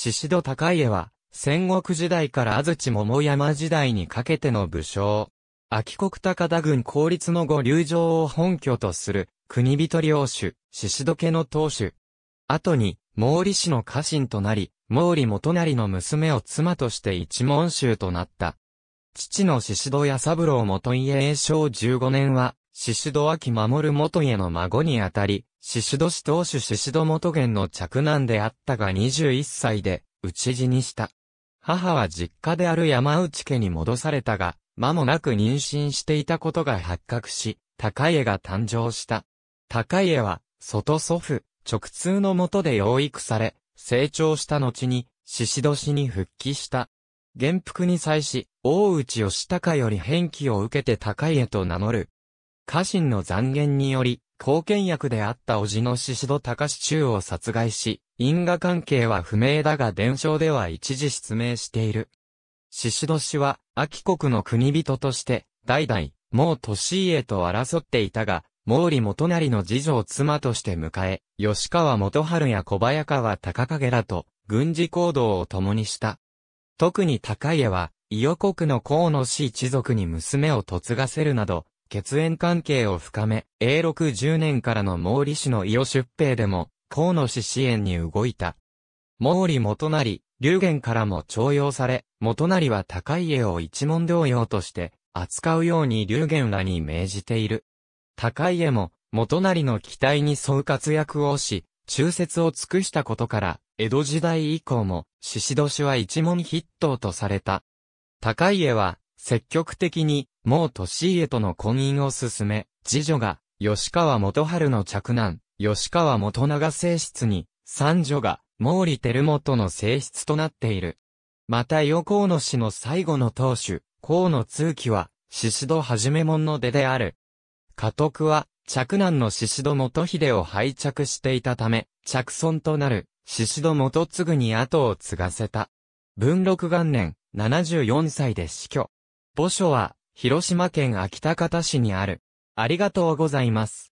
宍戸高家は、戦国時代から安土桃山時代にかけての武将。秋国高田軍公立の五竜城を本拠とする、国人領主、宍戸家の当主。後に、毛利氏の家臣となり、毛利元成の娘を妻として一門衆となった。父の宍戸屋三郎元家栄正15年は、宍戸脇守元家の孫にあたり、宍戸氏当主宍戸元元の嫡男であったが21歳で、討ち死にした。母は実家である山内家に戻されたが、間もなく妊娠していたことが発覚し、高家が誕生した。高家は、外祖父、直通の下で養育され、成長した後に、宍戸氏に復帰した。元服に際し、大内義高より返記を受けて高家と名乗る、家臣の残言により、貢献役であった叔父の宍戸隆中を殺害し、因果関係は不明だが伝承では一時失明している。宍戸氏は、秋国の国人として、代々、もう年家と争っていたが、毛利元成の次女を妻として迎え、吉川元春や小早川隆景らと、軍事行動を共にした。特に高家は、伊予国の河野氏一族に娘を嫁がせるなど、血縁関係を深め、永禄10年からの毛利氏の伊予出兵でも、河野氏支援に動いた。毛利元成、流玄からも徴用され、元成は高家を一門同様として扱うように流玄らに命じている。高家も元成の期待に沿う活躍をし、忠説を尽くしたことから、江戸時代以降も、獅子年は一門筆頭とされた。高家は、積極的に、もう年家との婚姻を進め、次女が、吉川元春の嫡男、吉川元長正室に、三女が、毛利輝元の正室となっている。また、横河野氏の最後の当主、河野通紀は、宍戸はじめもの出である。家督は、嫡男の宍戸元秀を拝着していたため、嫡孫となる、宍戸元次に後を継がせた。文禄元年、74歳で死去。墓所は、広島県安芸高田市にある。ありがとうございます。